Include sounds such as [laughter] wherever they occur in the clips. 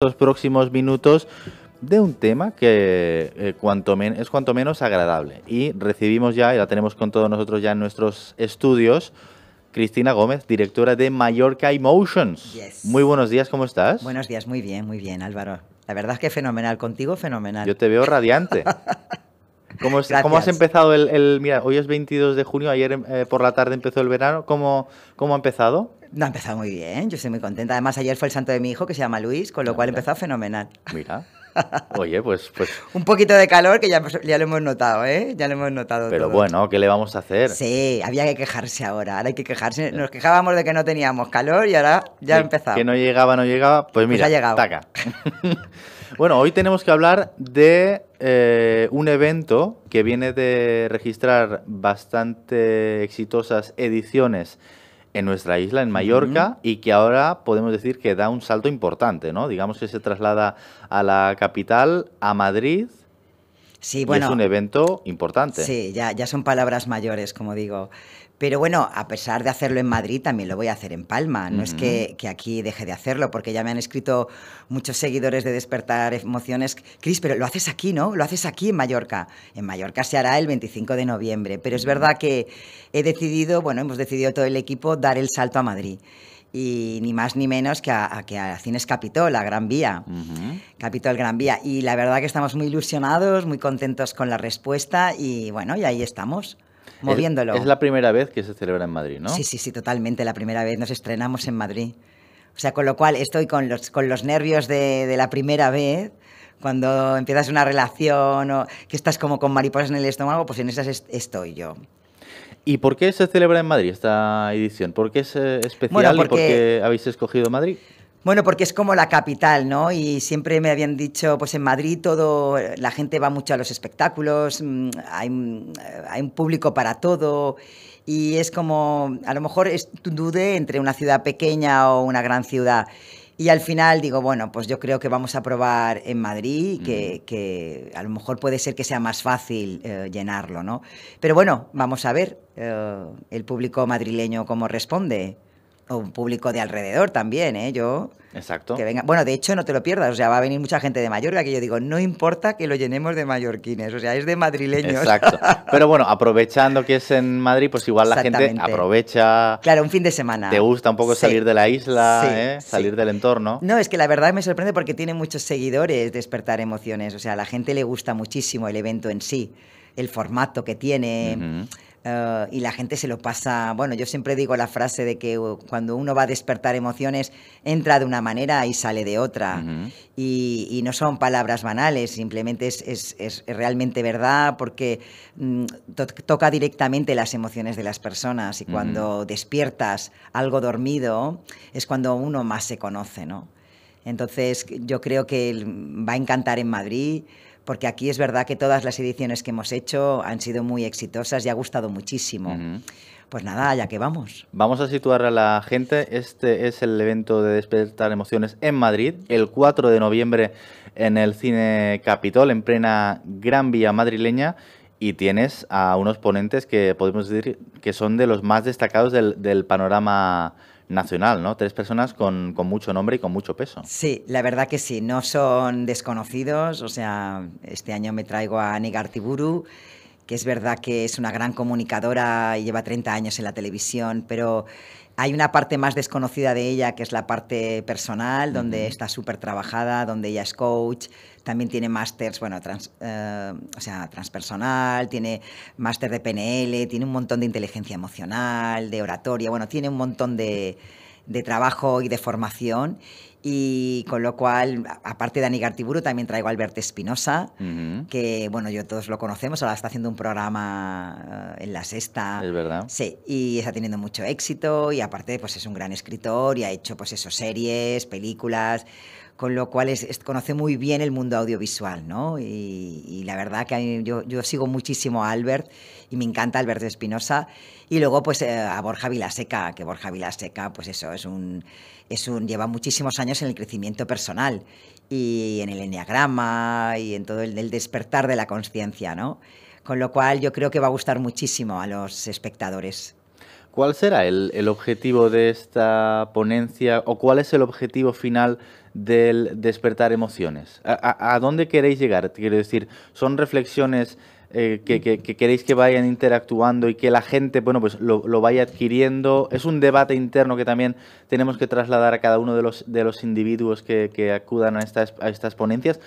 ...los próximos minutos de un tema que eh, cuanto es cuanto menos agradable. Y recibimos ya, y la tenemos con todos nosotros ya en nuestros estudios, Cristina Gómez, directora de Mallorca Emotions. Muy buenos días, ¿cómo estás? Buenos días, muy bien, muy bien, Álvaro. La verdad es que fenomenal, contigo fenomenal. Yo te veo radiante. [laughs] ¿Cómo, has empezado el, Mira, hoy es 22 de junio, ayer em, eh, por la tarde empezó el verano. ¿Cómo, ¿Cómo ha empezado? ha empezado muy bien, yo estoy muy contenta. Además, ayer fue el santo de mi hijo, que se llama Luis, con lo cual empezó fenomenal. Mira. Oye, pues, pues. [laughs] Un poquito de calor que ya, lo hemos notado, ¿eh? Ya lo hemos notado. Pero bueno, ¿qué le vamos a hacer? Sí, había que quejarse ahora, ahora hay que quejarse. Nos quejábamos de que no teníamos calor y ahora ya ha empezado. Que no llegaba, no llegaba, pues, pues mira, ha taca. [laughs] bueno, hoy tenemos que hablar de eh, un evento que viene de registrar bastante exitosas ediciones en nuestra isla, en Mallorca, y que ahora podemos decir que da un salto importante, ¿no? Digamos que se traslada a la capital, a Madrid, Sí, bueno, es un evento importante. Sí, ya, ya son palabras mayores, como digo. Pero bueno, a pesar de hacerlo en Madrid, también lo voy a hacer en Palma. No es que, que, aquí deje de hacerlo, porque ya me han escrito muchos seguidores de Despertar Emociones. Cris, pero lo haces aquí, ¿no? Lo haces aquí en Mallorca. En Mallorca se hará el 25 de noviembre. Pero es verdad que he decidido, bueno, hemos decidido todo el equipo dar el salto a Madrid y ni más ni menos que a, que a Cines Capitol, a Gran Vía, Capitol Gran Vía. Y la verdad que estamos muy ilusionados, muy contentos con la respuesta y bueno, y ahí estamos. Moviéndolo. Es, la primera vez que se celebra en Madrid, ¿no? Sí, sí, sí, totalmente. La primera vez nos estrenamos en Madrid. O sea, con lo cual estoy con los, con los nervios de, de la primera vez, cuando empiezas una relación o que estás como con mariposas en el estómago, pues en esas estoy yo. ¿Y por qué se celebra en Madrid esta edición? ¿Por qué es eh, especial y por qué habéis escogido Madrid? Bueno, porque es como la capital, ¿no? Y siempre me habían dicho, pues en Madrid todo, la gente va mucho a los espectáculos, mm, eh, hay, un público para todo. Y es como, a lo mejor es, dude entre una ciudad pequeña o una gran ciudad. Y al final digo, bueno, pues yo creo que vamos a probar en Madrid, que, a lo mejor puede ser que sea más fácil eh, llenarlo, ¿no? Pero bueno, vamos a ver eh, el público madrileño cómo responde o un público de alrededor también, ¿eh? Yo. Exacto. Que venga. Bueno, de hecho, no te lo pierdas. O sea, va a venir mucha gente de Mallorca que yo digo, no importa que lo llenemos de mallorquines. O sea, es de madrileños. Exacto. [laughs] Pero bueno, aprovechando que es en Madrid, pues igual la gente aprovecha. Claro, un fin de semana. Te gusta un poco salir de la isla, ¿eh? salir del entorno. No, es que la verdad me sorprende porque tiene muchos seguidores Despertar Emociones. O sea, a la gente le gusta muchísimo el evento en sí el formato que tiene. Eh, y la gente se lo pasa, bueno, yo siempre digo la frase de que uh, cuando uno va a despertar emociones, entra de una manera y sale de otra. y, no son palabras banales, simplemente es, realmente verdad porque mm, toca directamente las emociones de las personas y cuando despiertas algo dormido es cuando uno más se conoce, ¿no? Entonces, yo creo que va a encantar en Madrid porque aquí es verdad que todas las ediciones que hemos hecho han sido muy exitosas y ha gustado muchísimo. Pues nada, ya que vamos. Vamos a situar a la gente. Este es el evento de Despertar Emociones en Madrid, el 4 de noviembre en el Cine Capitol, en plena Gran Vía madrileña. Y tienes a unos ponentes que podemos decir que son de los más destacados del, del panorama nacional, ¿no? Tres personas con, mucho nombre y con mucho peso. Sí, la verdad que sí, no son desconocidos. O sea, este año me traigo a Tiburu, que es verdad que es una gran comunicadora y lleva 30 años en la televisión, pero hay una parte más desconocida de ella, que es la parte personal, donde está súper trabajada, donde ella es coach, también tiene másters, bueno, eh, o sea, transpersonal, tiene máster de PNL, tiene un montón de inteligencia emocional, de oratoria, bueno, tiene un montón de, de trabajo y de formación y con lo cual, aparte de Dani Gartiburu, también traigo a Alberto Espinosa, que bueno, yo todos lo conocemos, ahora está haciendo un programa eh, en la sexta. Es verdad. Sí, y está teniendo mucho éxito y aparte pues es un gran escritor y ha hecho pues eso, series, películas con lo cual es, conoce muy bien el mundo audiovisual, ¿no? Y, la verdad que yo, sigo muchísimo a Albert y me encanta Albert Espinosa. Y luego, pues, eh, a Borja Vilaseca, que Borja Vilaseca, pues eso, es un, es un, lleva muchísimos años en el crecimiento personal y en el enneagrama y en todo el, el despertar de la conciencia, ¿no? Con lo cual yo creo que va a gustar muchísimo a los espectadores. ¿Cuál será el, objetivo de esta ponencia o cuál es el objetivo final del despertar emociones? ¿A, a dónde queréis llegar? Quiero decir, ¿son reflexiones eh, que, queréis que vayan interactuando y que la gente, bueno, pues lo, lo, vaya adquiriendo. Es un debate interno que también tenemos que trasladar a cada uno de los, de los individuos que, que acudan a estas, a estas ponencias.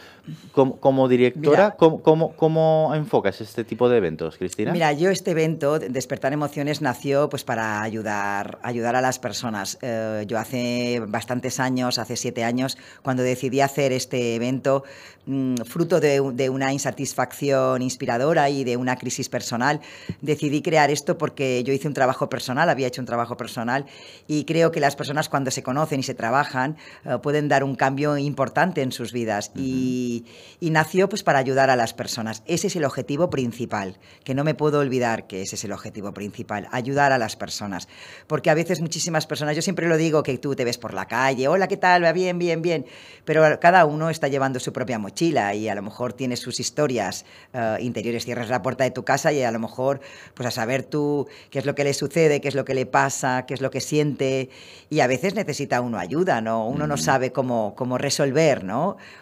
Como, como directora, ¿cómo, cómo, enfocas este tipo de eventos, Cristina? Mira, yo este evento, Despertar Emociones, nació pues para ayudar, ayudar a las personas. Eh, yo hace bastantes años, hace siete años, cuando decidí hacer este evento, mm, fruto de, de una insatisfacción inspiradora, y de una crisis personal, decidí crear esto porque yo hice un trabajo personal, había hecho un trabajo personal y creo que las personas cuando se conocen y se trabajan eh, pueden dar un cambio importante en sus vidas y, nació pues para ayudar a las personas. Ese es el objetivo principal, que no me puedo olvidar que ese es el objetivo principal, ayudar a las personas. Porque a veces muchísimas personas, yo siempre lo digo que tú te ves por la calle, hola, ¿qué tal? Va bien, bien, bien, pero cada uno está llevando su propia mochila y a lo mejor tiene sus historias eh, interiores cierras la puerta de tu casa y a lo mejor, pues a saber tú qué es lo que le sucede, qué es lo que le pasa, qué es lo que siente. Y a veces necesita uno ayuda, ¿no? Uno no sabe cómo, cómo resolver,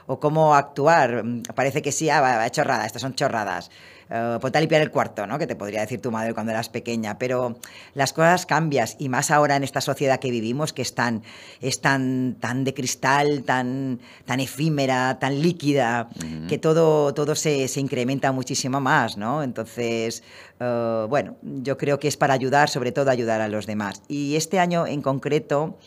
O cómo actuar. Parece que sí, ah, va, chorrada, estas son chorradas. Eh, ponte pues a limpiar el cuarto, ¿no? Que te podría decir tu madre cuando eras pequeña, pero las cosas cambian y más ahora en esta sociedad que vivimos que es tan, de cristal, tan, tan efímera, tan líquida, que todo, todo se, incrementa muchísimo más, ¿no? Entonces, eh, bueno, yo creo que es para ayudar, sobre todo ayudar a los demás. Y este año en concreto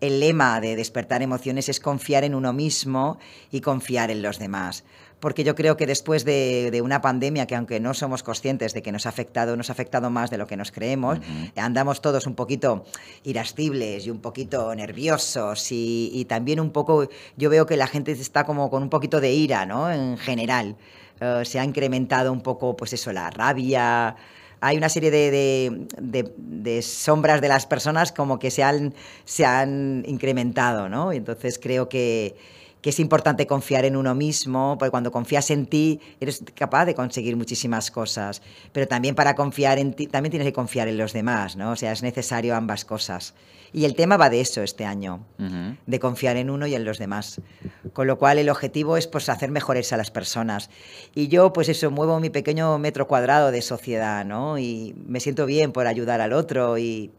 el lema de despertar emociones es confiar en uno mismo y confiar en los demás porque yo creo que después de, una pandemia que aunque no somos conscientes de que nos ha afectado, nos ha afectado más de lo que nos creemos, andamos todos un poquito irascibles y un poquito nerviosos y, también un poco, yo veo que la gente está como con un poquito de ira, ¿no? En general, eh, se ha incrementado un poco, pues eso, la rabia, hay una serie de, de, sombras de las personas como que se han, se han incrementado, ¿no? Y Entonces creo que, que es importante confiar en uno mismo, porque cuando confías en ti eres capaz de conseguir muchísimas cosas, pero también para confiar en ti también tienes que confiar en los demás, ¿no? O sea, es necesario ambas cosas. Y el tema va de eso este año, de confiar en uno y en los demás. Con lo cual el objetivo es pues hacer mejores a las personas. Y yo pues eso, muevo mi pequeño metro cuadrado de sociedad, ¿no? Y me siento bien por ayudar al otro y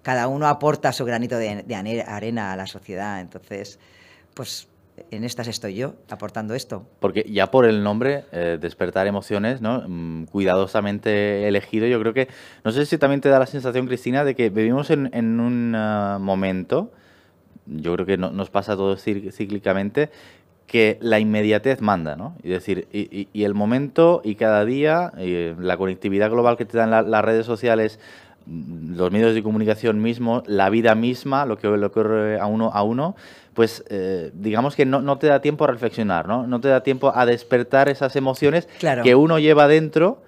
cada uno aporta su granito de, de arena a la sociedad. Entonces, pues en estas estoy yo aportando esto. Porque ya por el nombre, eh, despertar emociones, ¿no? Mm, cuidadosamente elegido, yo creo que, no sé si también te da la sensación, Cristina, de que vivimos en, un ah, momento, yo creo que nos pasa todo cíclicamente, que la inmediatez manda, ¿no? Y decir, y, el momento y cada día, eh, la conectividad global que te dan las redes sociales los medios de comunicación mismos, la vida misma, lo que le ocurre a uno a uno, pues eh, digamos que no, te da tiempo a reflexionar, ¿no? No te da tiempo a despertar esas emociones que uno lleva dentro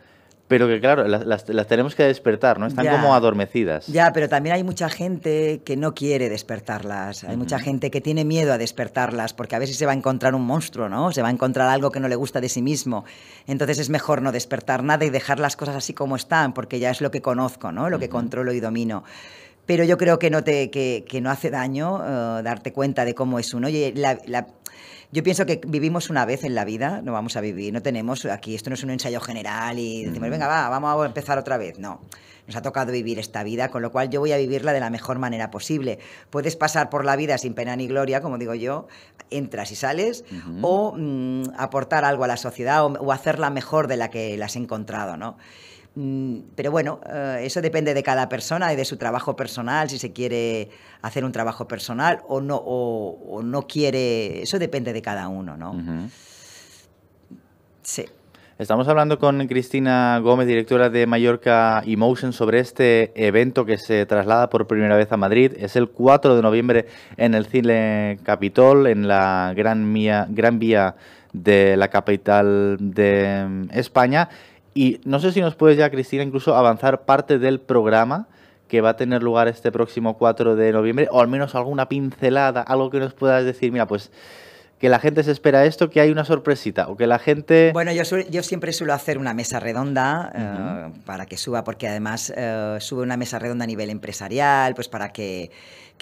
pero que claro, las, las, tenemos que despertar, ¿no? Están como adormecidas. Ya, pero también hay mucha gente que no quiere despertarlas, hay mucha gente que tiene miedo a despertarlas, porque a veces se va a encontrar un monstruo, ¿no? Se va a encontrar algo que no le gusta de sí mismo. Entonces es mejor no despertar nada y dejar las cosas así como están, porque ya es lo que conozco, ¿no? Lo que controlo y domino pero yo creo que no, te, que, que no hace daño eh, darte cuenta de cómo es uno. Oye, la, yo pienso que vivimos una vez en la vida, no vamos a vivir, no tenemos aquí, esto no es un ensayo general y decimos, venga, va, vamos a empezar otra vez. No, nos ha tocado vivir esta vida, con lo cual yo voy a vivirla de la mejor manera posible. Puedes pasar por la vida sin pena ni gloria, como digo yo, entras y sales, o mm, aportar algo a la sociedad o, o hacerla mejor de la que la has encontrado, ¿no? Mm, pero bueno, eh, eso depende de cada persona y de su trabajo personal, si se quiere hacer un trabajo personal o no, o, no quiere, eso depende de cada uno, ¿no? Sí. Estamos hablando con Cristina Gómez, directora de Mallorca Emotion, sobre este evento que se traslada por primera vez a Madrid. Es el 4 de noviembre en el Cine Capitol, en la Gran, Mía, Gran Vía de la capital de mm, España. Y no sé si nos puedes ya, Cristina, incluso avanzar parte del programa que va a tener lugar este próximo 4 de noviembre, o al menos alguna pincelada, algo que nos puedas decir, mira, pues que la gente se espera esto, que hay una sorpresita, o que la gente... Bueno, yo, yo siempre suelo hacer una mesa redonda eh, para que suba, porque además eh, sube una mesa redonda a nivel empresarial, pues para que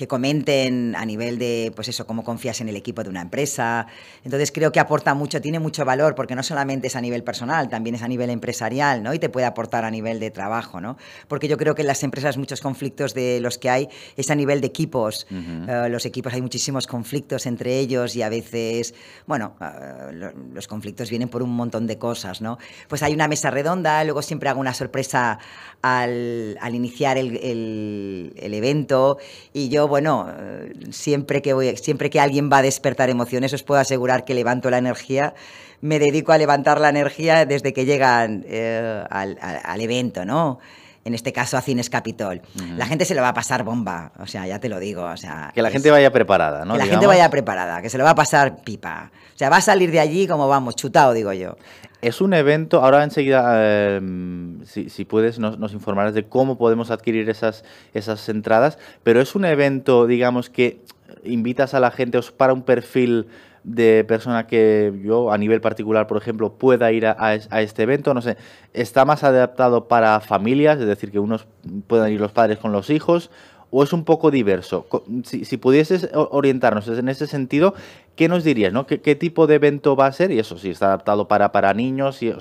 que comenten a nivel de, pues eso, cómo confías en el equipo de una empresa. Entonces creo que aporta mucho, tiene mucho valor, porque no solamente es a nivel personal, también es a nivel empresarial, ¿no? Y te puede aportar a nivel de trabajo, ¿no? Porque yo creo que en las empresas muchos conflictos de los que hay es a nivel de equipos. Eh, los equipos hay muchísimos conflictos entre ellos y a veces, bueno, eh, los conflictos vienen por un montón de cosas, ¿no? Pues hay una mesa redonda, luego siempre hago una sorpresa al, iniciar el, el evento y yo bueno, eh, siempre que, voy, siempre que alguien va a despertar emociones, os puedo asegurar que levanto la energía. Me dedico a levantar la energía desde que llegan eh, al evento, ¿no? en este caso a Cines Capitol. La gente se lo va a pasar bomba, o sea, ya te lo digo. O sea, que la gente vaya preparada, ¿no? Que la gente vaya preparada, que se lo va a pasar pipa. O sea, va a salir de allí como vamos, chutado, digo yo. Es un evento, ahora enseguida, em, si, puedes, nos, nos, informarás de cómo podemos adquirir esas, esas entradas, pero es un evento, digamos, que invitas a la gente, para un perfil de persona que yo a nivel particular, por ejemplo, pueda ir a, a, este evento, no sé, está más adaptado para familias, es decir, que unos puedan ir los padres con los hijos o es un poco diverso? Si, pudieses orientarnos en ese sentido, ¿qué nos dirías? ¿no? ¿Qué, tipo de evento va a ser? Y eso, si está adaptado para, para niños, si, es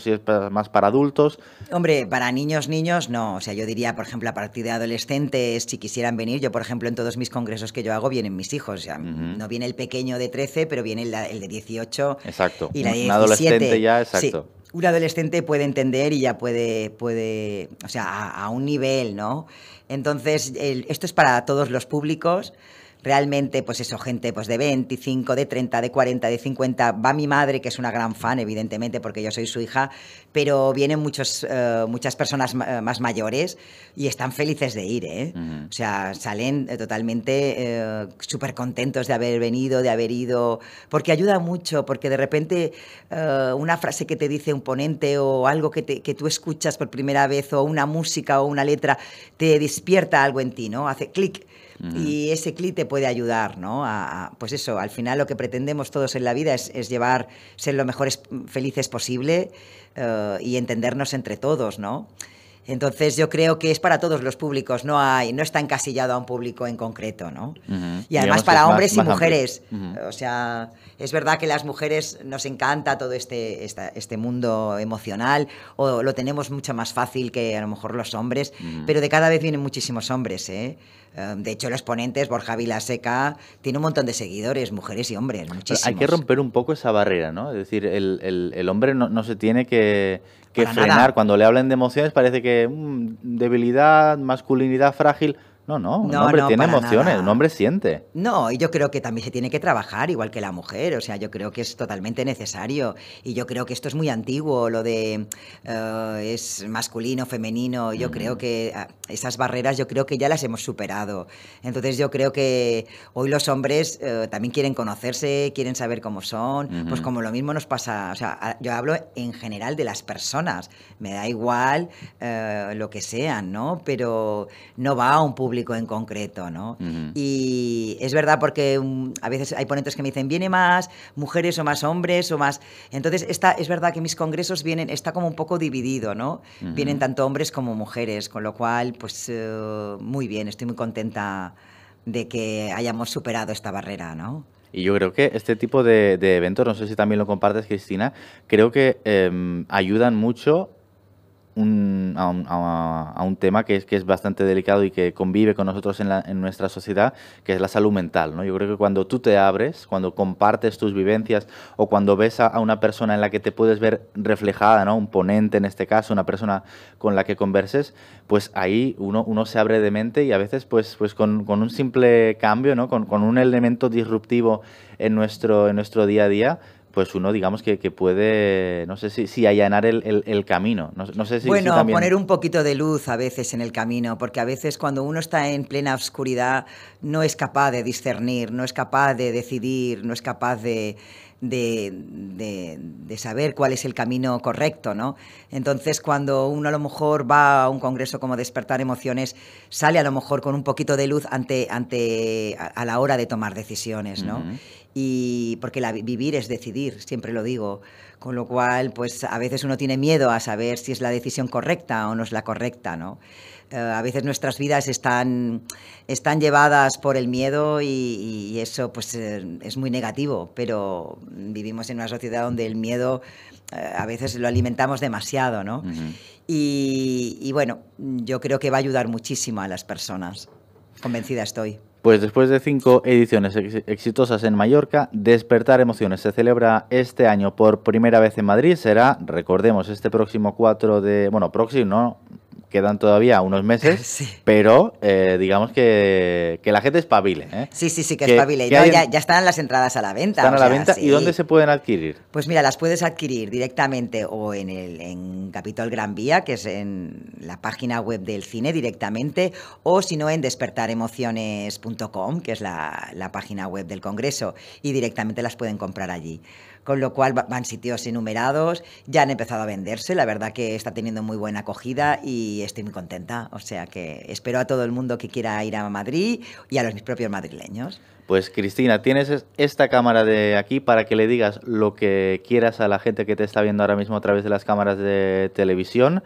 más para adultos. Hombre, para niños, niños, no. O sea, yo diría, por ejemplo, a partir de adolescentes, si quisieran venir, yo, por ejemplo, en todos mis congresos que yo hago, vienen mis hijos. O sea, no viene el pequeño de 13, pero viene el, de 18. Exacto. Y la Un adolescente ya, exacto. Sí un adolescente puede entender y ya puede, puede o sea, a un nivel, ¿no? Entonces, esto es para todos los públicos. Realmente, pues eso, gente pues de 25, de 30, de 40, de 50. Va mi madre, que es una gran fan, evidentemente, porque yo soy su hija, pero vienen muchos, eh, muchas personas eh, más mayores y están felices de ir. ¿eh? O sea, salen eh, totalmente súper contentos de haber venido, de haber ido, porque ayuda mucho, porque de repente una frase que te dice un ponente o algo que, que tú escuchas por primera vez o una música o una letra te dice despierta algo en ti, ¿no? Hace clic. Y ese clic te puede ayudar, ¿no? pues eso, al final lo que pretendemos todos en la vida es, llevar, ser lo mejores mm, felices posible eh, y entendernos entre todos, ¿no? Entonces yo creo que es para todos los públicos, no, hay, no está encasillado a un público en concreto, ¿no? Y además para hombres y mujeres. O sea, es verdad que las mujeres nos encanta todo este, este, mundo emocional, o lo tenemos mucho más fácil que a lo mejor los hombres, pero de cada vez vienen muchísimos hombres, ¿eh? Em, de hecho, los ponentes, Borja Vilaseca, tiene un montón de seguidores, mujeres y hombres, hay que romper un poco esa barrera, ¿no? Es decir, el, hombre no se tiene que que frenar. Cuando le hablen de emociones parece que mm, debilidad, masculinidad frágil. No, no, un hombre tiene emociones, un hombre siente. No, y yo creo que también se tiene que trabajar, igual que la mujer, o sea, yo creo que es totalmente necesario. Y yo creo que esto es muy antiguo, lo de eh, es masculino, femenino, yo creo que ah, esas barreras yo creo que ya las hemos superado. Entonces yo creo que hoy los hombres eh, también quieren conocerse, quieren saber cómo son, pues como lo mismo nos pasa, o sea, yo hablo en general de las personas, me da igual eh, lo que sean, ¿no? Pero no va a un público en concreto, ¿no? Y es verdad porque mm, a veces hay ponentes que me dicen, viene más mujeres o más hombres o más... Entonces, esta, es verdad que mis congresos vienen, está como un poco dividido, ¿no? Vienen tanto hombres como mujeres, con lo cual, pues eh, muy bien, estoy muy contenta de que hayamos superado esta barrera, ¿no? Y yo creo que este tipo de, eventos, no sé si también lo compartes, Cristina, creo que em, ayudan mucho a, un, tema que es, que es bastante delicado y que convive con nosotros en, la, en, nuestra sociedad, que es la salud mental. ¿no? Yo creo que cuando tú te abres, cuando compartes tus vivencias o cuando ves a, una persona en la que te puedes ver reflejada, un ponente en este caso, una persona con la que converses, pues ahí uno, uno se abre de mente y a veces pues, pues con, un simple cambio, ¿no? con, un elemento disruptivo en nuestro, en nuestro día a día, pues uno digamos que, puede, no sé si, allanar el, camino. No, sé si, bueno, poner un poquito de luz a veces en el camino, porque a veces cuando uno está en plena oscuridad no es capaz de discernir, no es capaz de decidir, no es capaz de... De, saber cuál es el camino correcto, ¿no? Entonces, cuando uno a lo mejor va a un congreso como Despertar Emociones, sale a lo mejor con un poquito de luz ante, ante a, la hora de tomar decisiones, ¿no? y porque la, vivir es decidir, siempre lo digo, con lo cual pues a veces uno tiene miedo a saber si es la decisión correcta o no es la correcta, ¿no? Eh, a veces nuestras vidas están, están llevadas por el miedo y, eso pues eh, es muy negativo, pero vivimos en una sociedad donde el miedo eh, a veces lo alimentamos demasiado, ¿no? y bueno, yo creo que va a ayudar muchísimo a las personas, convencida estoy. Pues después de cinco ediciones exitosas en Mallorca, Despertar Emociones se celebra este año por primera vez en Madrid. Será, recordemos, este próximo 4 de. Bueno, próximo, no, quedan todavía unos meses, [laughs] pero eh, digamos que, la gente espabile. ¿eh? Sí, sí, sí, que, es espabile. ya, están las entradas a la venta. ¿Y dónde se pueden adquirir? Pues mira, las puedes adquirir directamente o en, el, en Capitol Gran Vía, que es en la página web del cine directamente, o si no en despertaremociones.com, que es la página web del Congreso, y directamente las pueden comprar allí con lo cual van sitios enumerados, ya han empezado a venderse, la verdad que está teniendo muy buena acogida y estoy muy contenta, o sea que espero a todo el mundo que quiera ir a Madrid y a los mis propios madrileños. Pues Cristina, tienes esta cámara de aquí para que le digas lo que quieras a la gente que te está viendo ahora mismo a través de las cámaras de televisión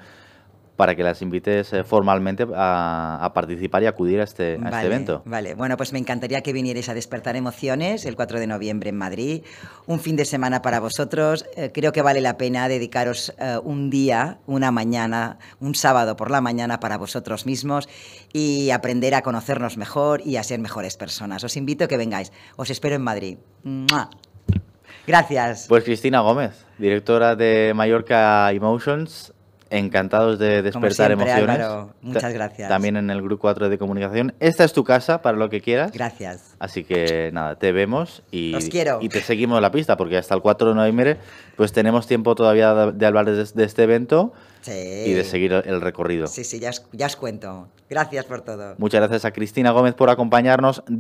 para que las invites eh, formalmente a, participar y acudir a este, a este evento. Vale, bueno, pues me encantaría que vinierais a despertar emociones el 4 de noviembre en Madrid. Un fin de semana para vosotros. Eh, creo que vale la pena dedicaros eh, un día, una mañana, un sábado por la mañana para vosotros mismos y aprender a conocernos mejor y a ser mejores personas. Os invito a que vengáis. Os espero en Madrid. Gracias. Pues Cristina Gómez, directora de Mallorca Emotions, Encantados de despertar Como siempre, emociones. muchas gracias. También en el grupo 4 de comunicación. Esta es tu casa para lo que quieras. Gracias. Así que nada, te vemos y, y te seguimos la pista porque hasta el 4 de noviembre pues tenemos tiempo todavía de hablar de, este evento y de seguir el recorrido. Sí, sí, ya os cuento. Gracias por todo. Muchas gracias a Cristina Gómez por acompañarnos.